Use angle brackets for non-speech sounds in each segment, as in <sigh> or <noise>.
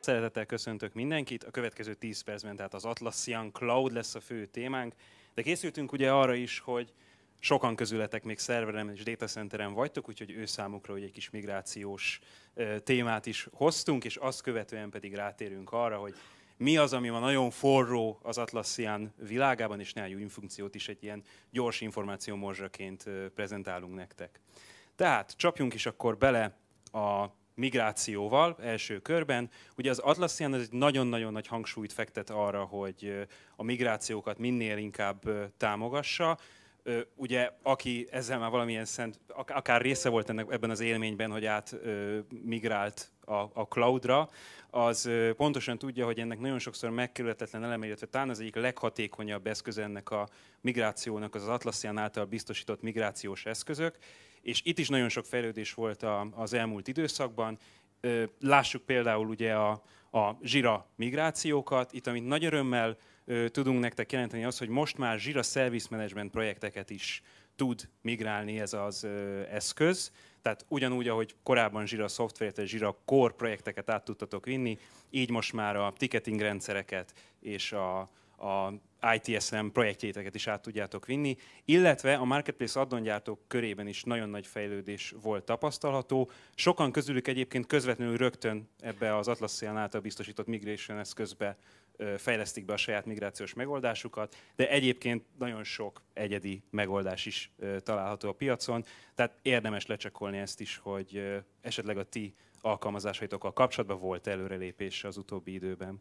Szeretettel köszöntök mindenkit. A következő 10 percben tehát az Atlassian Cloud lesz a fő témánk, de készültünk ugye arra is, hogy sokan közületek még szerverem és datacenteren vagytok, úgyhogy ő számukra egy kis migrációs témát is hoztunk, és azt követően pedig rátérünk arra, hogy mi az, ami ma nagyon forró az Atlassian világában, és néhány funkciót is egy ilyen gyors információ morzsaként prezentálunk nektek. Tehát csapjunk is akkor bele a migrációval első körben. Ugye az Atlassian ez egy nagyon-nagyon nagy hangsúlyt fektet arra, hogy a migrációkat minél inkább támogassa. Ugye, aki ezzel már valamilyen szent, akár része volt ennek ebben az élményben, hogy migrált a, a cloudra, az pontosan tudja, hogy ennek nagyon sokszor megkerülhetetlen eleme, illetve talán az egyik leghatékonyabb eszköz ennek a migrációnak az Atlassian által biztosított migrációs eszközök, és itt is nagyon sok fejlődés volt az elmúlt időszakban. Lássuk például ugye a, a zsira migrációkat, itt amit nagy örömmel tudunk nektek jelenteni az, hogy most már zsira service management projekteket is tud migrálni ez az eszköz. Tehát ugyanúgy, ahogy korábban zsira szoftvert és zsira core projekteket át tudtatok vinni, így most már a ticketing rendszereket és a, a ITSM projektjéteket is át tudjátok vinni, illetve a marketplace addongyártók körében is nagyon nagy fejlődés volt tapasztalható. Sokan közülük egyébként közvetlenül rögtön ebbe az Atlas Szélen által biztosított migration eszközbe fejlesztik be a saját migrációs megoldásukat, de egyébként nagyon sok egyedi megoldás is található a piacon, tehát érdemes lecsekolni ezt is, hogy esetleg a ti alkalmazásaitokkal kapcsolatban volt előrelépés az utóbbi időben.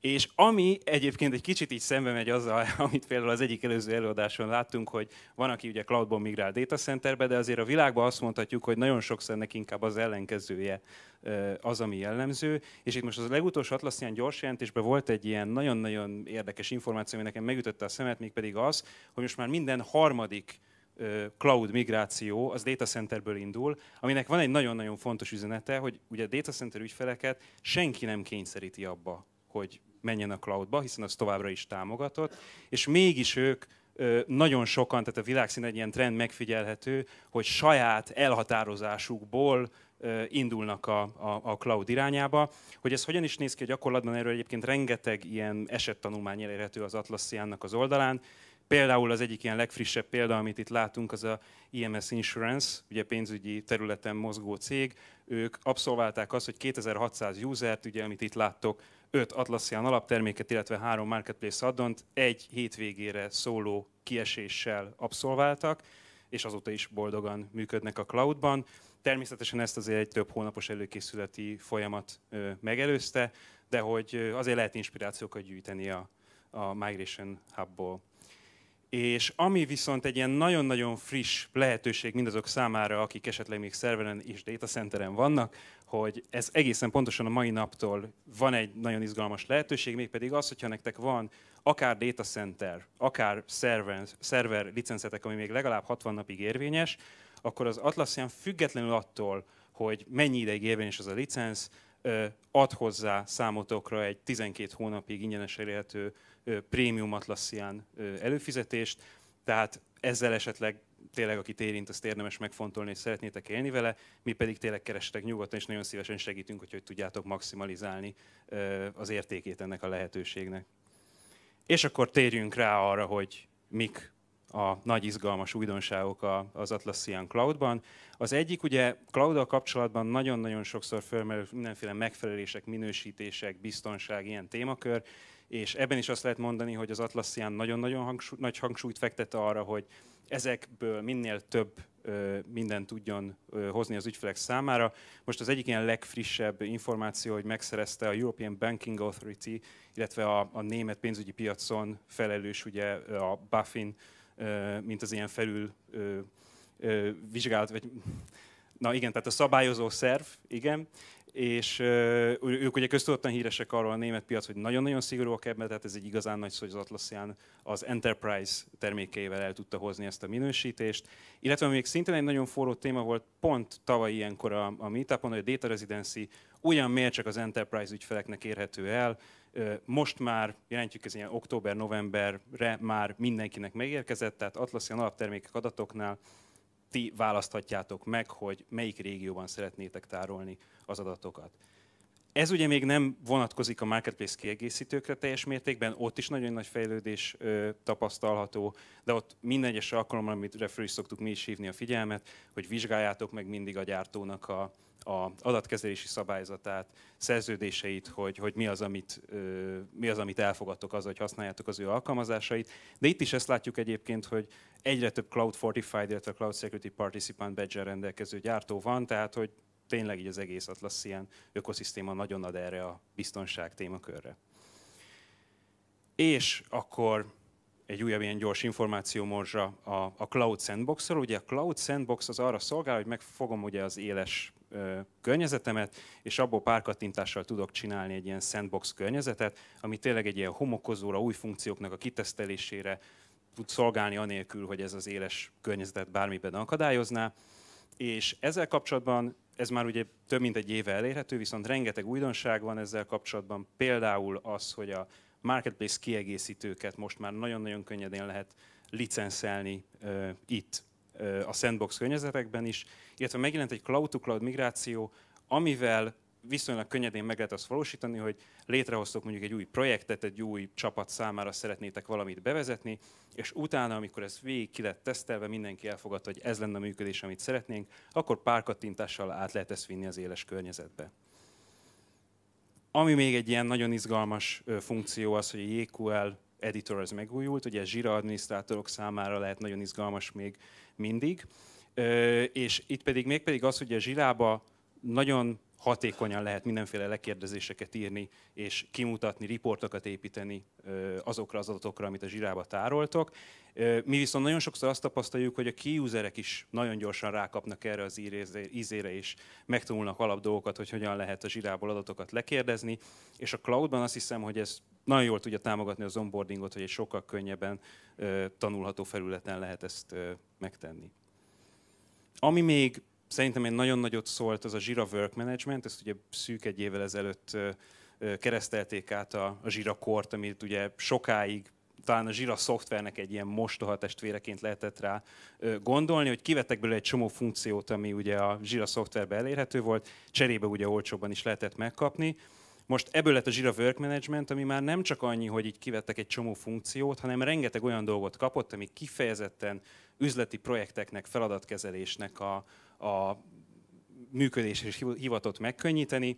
És ami egyébként egy kicsit így szembe megy azzal, <laughs> amit például az egyik előző előadáson láttunk, hogy van, aki ugye cloudban migrál data centerbe, de azért a világban azt mondhatjuk, hogy nagyon sokszor ennek inkább az ellenkezője az, ami jellemző. És itt most az legutolsó Atlaszján gyors jelentésben volt egy ilyen nagyon-nagyon érdekes információ, ami nekem megütötte a szemet, mégpedig az, hogy most már minden harmadik cloud migráció az data centerből indul, aminek van egy nagyon-nagyon fontos üzenete, hogy ugye a data center ügyfeleket senki nem kényszeríti abba, hogy menjen a cloudba, hiszen az továbbra is támogatott, és mégis ők nagyon sokan, tehát a világszín egy ilyen trend megfigyelhető, hogy saját elhatározásukból indulnak a, a, a cloud irányába. Hogy ez hogyan is néz ki a gyakorlatban, erről egyébként rengeteg ilyen esettanulmány elérhető az Atlassiannak az oldalán. Például az egyik ilyen legfrissebb példa, amit itt látunk, az a IMS Insurance, ugye pénzügyi területen mozgó cég. Ők abszolválták azt, hogy 2600 usert, ugye amit itt láttok, 5 Atlassian alapterméket, illetve 3 Marketplace addont egy hétvégére szóló kieséssel abszolváltak, és azóta is boldogan működnek a cloudban. Természetesen ezt azért egy több hónapos előkészületi folyamat megelőzte, de hogy azért lehet inspirációkat gyűjteni a, a Migration Hubból. És ami viszont egy ilyen nagyon-nagyon friss lehetőség mindazok számára, akik esetleg még szerveren és data centeren vannak, hogy ez egészen pontosan a mai naptól van egy nagyon izgalmas lehetőség, mégpedig az, hogyha nektek van akár data center, akár server, server licencetek, ami még legalább 60 napig érvényes, akkor az Atlassian függetlenül attól, hogy mennyi ideig érvényes az a licenc, ad hozzá számotokra egy 12 hónapig ingyenes elérhető prémium atlaszián előfizetést, tehát ezzel esetleg tényleg, akit érint, azt érdemes megfontolni, és szeretnétek élni vele, mi pedig tényleg keresetek nyugodtan, és nagyon szívesen segítünk, hogy, hogy tudjátok maximalizálni az értékét ennek a lehetőségnek. És akkor térjünk rá arra, hogy mik a nagy izgalmas újdonságok az Atlassian Cloudban. Az egyik ugye cloud kapcsolatban nagyon-nagyon sokszor fölmerül mindenféle megfelelések, minősítések, biztonság, ilyen témakör, és ebben is azt lehet mondani, hogy az Atlassian nagyon-nagyon hangsúly, nagy hangsúlyt fektette arra, hogy ezekből minél több mindent tudjon hozni az ügyfelek számára. Most az egyik ilyen legfrissebb információ, hogy megszerezte a European Banking Authority, illetve a, a német pénzügyi piacon felelős ugye a Buffin mint az ilyen felül vizsgálat, vagy na igen, tehát a szabályozó szerv, igen, és ők ugye köztudottan híresek arról a német piac, hogy nagyon-nagyon szigorúak ebben, tehát ez egy igazán nagy szó, hogy az Atlassian az Enterprise termékeivel el tudta hozni ezt a minősítést. Illetve még szintén egy nagyon forró téma volt pont tavaly ilyenkor a, a meetupon, hogy a Data Residency ugyan miért csak az Enterprise ügyfeleknek érhető el, most már jelentjük ez ilyen október-novemberre már mindenkinek megérkezett, tehát Atlassian alaptermékek adatoknál ti választhatjátok meg, hogy melyik régióban szeretnétek tárolni az adatokat. Ez ugye még nem vonatkozik a marketplace kiegészítőkre teljes mértékben, ott is nagyon nagy fejlődés ö, tapasztalható, de ott minden egyes alkalommal, amit föl is szoktuk mi is hívni a figyelmet, hogy vizsgáljátok meg mindig a gyártónak a, a adatkezelési szabályzatát, szerződéseit, hogy, hogy mi, az, amit, ö, mi az, amit elfogadtok az, hogy használjátok az ő alkalmazásait. De itt is ezt látjuk egyébként, hogy egyre több Cloud Fortified, illetve Cloud Security Participant badge rendelkező gyártó van, tehát hogy tényleg így az egész atlasszián ökoszisztéma nagyon ad erre a biztonság témakörre. És akkor egy újabb ilyen gyors morzsa a, a Cloud Sandbox-ról. Ugye a Cloud Sandbox az arra szolgál, hogy megfogom ugye az éles ö, környezetemet, és abból pár kattintással tudok csinálni egy ilyen sandbox környezetet, ami tényleg egy ilyen homokozóra, új funkcióknak a kitesztelésére tud szolgálni anélkül, hogy ez az éles környezetet bármiben akadályozná. És ezzel kapcsolatban ez már ugye több mint egy éve elérhető, viszont rengeteg újdonság van ezzel kapcsolatban. Például az, hogy a marketplace kiegészítőket most már nagyon-nagyon könnyedén lehet licenszelni uh, itt uh, a sandbox környezetekben is, illetve megjelent egy cloud-to-cloud -cloud migráció, amivel viszonylag könnyedén meg lehet azt valósítani, hogy létrehoztok mondjuk egy új projektet, egy új csapat számára szeretnétek valamit bevezetni, és utána, amikor ez végig ki lett tesztelve, mindenki elfogadta, hogy ez lenne a működés, amit szeretnénk, akkor kattintással át lehet ezt vinni az éles környezetbe. Ami még egy ilyen nagyon izgalmas funkció az, hogy a JQL editor az megújult, ugye Jira adminisztrátorok számára lehet nagyon izgalmas még mindig, és itt pedig még pedig az, hogy a Zsirába nagyon hatékonyan lehet mindenféle lekérdezéseket írni, és kimutatni, riportokat építeni azokra az adatokra, amit a zsirába tároltok. Mi viszont nagyon sokszor azt tapasztaljuk, hogy a kiúzerek is nagyon gyorsan rákapnak erre az ízére, és megtanulnak alap dolgokat, hogy hogyan lehet a zsirából adatokat lekérdezni, és a cloudban azt hiszem, hogy ez nagyon jól tudja támogatni az onboardingot, hogy egy sokkal könnyebben tanulható felületen lehet ezt megtenni. Ami még Szerintem egy nagyon nagyot szólt az a Jira Work Management, ezt ugye szűk egy évvel ezelőtt keresztelték át a, Jira kort, amit ugye sokáig talán a Jira szoftvernek egy ilyen mostoha testvéreként lehetett rá gondolni, hogy kivettek belőle egy csomó funkciót, ami ugye a Jira szoftverbe elérhető volt, cserébe ugye olcsóban is lehetett megkapni. Most ebből lett a Jira Work Management, ami már nem csak annyi, hogy így kivettek egy csomó funkciót, hanem rengeteg olyan dolgot kapott, ami kifejezetten üzleti projekteknek, feladatkezelésnek a, a működését is hivatott megkönnyíteni.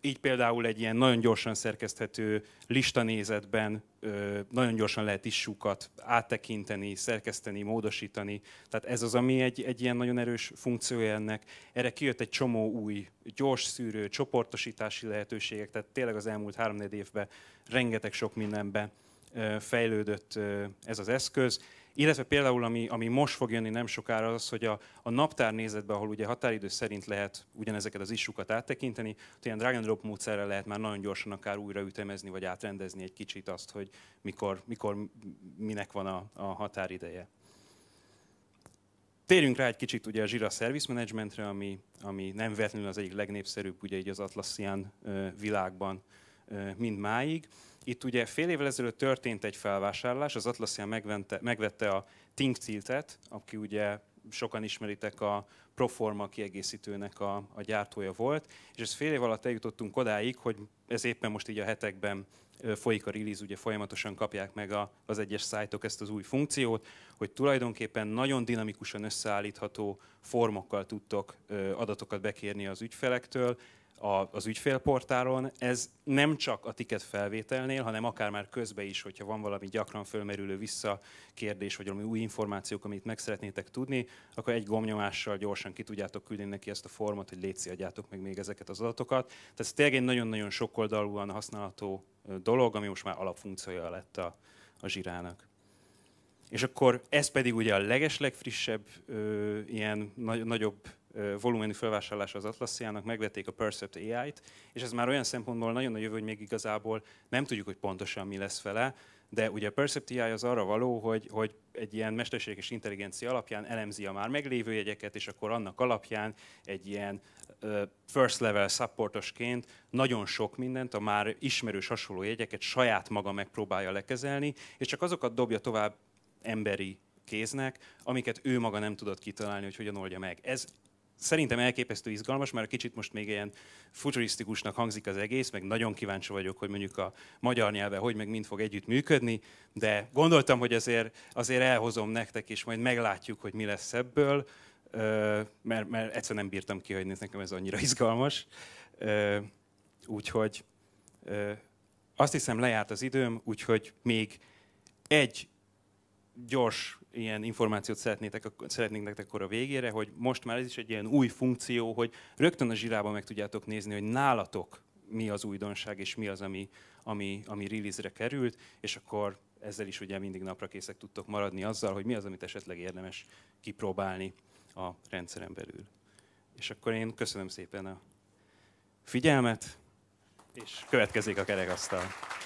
Így például egy ilyen nagyon gyorsan szerkeszthető listanézetben nagyon gyorsan lehet issukat áttekinteni, szerkeszteni, módosítani. Tehát ez az, ami egy, egy ilyen nagyon erős funkciója ennek. Erre kijött egy csomó új gyors szűrő, csoportosítási lehetőségek, tehát tényleg az elmúlt három évben rengeteg sok mindenben fejlődött ez az eszköz, illetve például, ami, ami most fog jönni nem sokára, az, hogy a, a naptár nézetben, ahol ugye határidő szerint lehet ugyanezeket az issukat áttekinteni, ilyen drag and drop módszerre lehet már nagyon gyorsan akár újra ütemezni, vagy átrendezni egy kicsit azt, hogy mikor, mikor minek van a, a határideje. Térjünk rá egy kicsit ugye a Jira Service Managementre, ami, ami nem véletlenül az egyik legnépszerűbb ugye így az Atlassian világban mind máig. Itt ugye fél évvel ezelőtt történt egy felvásárlás, az Atlassian megvente, megvette a Think Tiltet, aki ugye sokan ismeritek a Proforma kiegészítőnek a, a gyártója volt, és ez fél év alatt eljutottunk odáig, hogy ez éppen most így a hetekben folyik a release, ugye folyamatosan kapják meg a, az egyes szájtok ezt az új funkciót, hogy tulajdonképpen nagyon dinamikusan összeállítható formokkal tudtok adatokat bekérni az ügyfelektől, a, az ügyfélportálon, ez nem csak a ticket felvételnél, hanem akár már közbe is, hogyha van valami gyakran fölmerülő visszakérdés, vagy valami új információk, amit meg szeretnétek tudni, akkor egy gomnyomással gyorsan ki tudjátok küldeni neki ezt a formát, hogy létszi, adjátok meg még ezeket az adatokat. Tehát ez tényleg egy nagyon-nagyon sokoldalúan használható dolog, ami most már alapfunkciója lett a, a zsirának. És akkor ez pedig ugye a legeslegfrissebb, ö, ilyen nagy, nagyobb volumenű felvásárlása az Atlassiának, megvették a Percept AI-t, és ez már olyan szempontból nagyon a jövő, hogy még igazából nem tudjuk, hogy pontosan mi lesz vele, de ugye a Percept AI az arra való, hogy, hogy egy ilyen mesterséges intelligencia alapján elemzi a már meglévő jegyeket, és akkor annak alapján egy ilyen first level supportosként nagyon sok mindent, a már ismerős hasonló jegyeket saját maga megpróbálja lekezelni, és csak azokat dobja tovább emberi kéznek, amiket ő maga nem tudott kitalálni, hogy hogyan oldja meg. Ez szerintem elképesztő izgalmas, mert kicsit most még ilyen futurisztikusnak hangzik az egész, meg nagyon kíváncsi vagyok, hogy mondjuk a magyar nyelve hogy meg mind fog együtt működni, de gondoltam, hogy azért, azért elhozom nektek, és majd meglátjuk, hogy mi lesz ebből, mert, mert egyszerűen nem bírtam hogy nekem ez annyira izgalmas. Úgyhogy azt hiszem lejárt az időm, úgyhogy még egy gyors ilyen információt szeretnétek, szeretnénk nektek akkor a végére, hogy most már ez is egy ilyen új funkció, hogy rögtön a zsirában meg tudjátok nézni, hogy nálatok mi az újdonság, és mi az, ami, ami, ami release-re került, és akkor ezzel is ugye mindig napra készek tudtok maradni azzal, hogy mi az, amit esetleg érdemes kipróbálni a rendszeren belül. És akkor én köszönöm szépen a figyelmet, és következik a kerekasztal.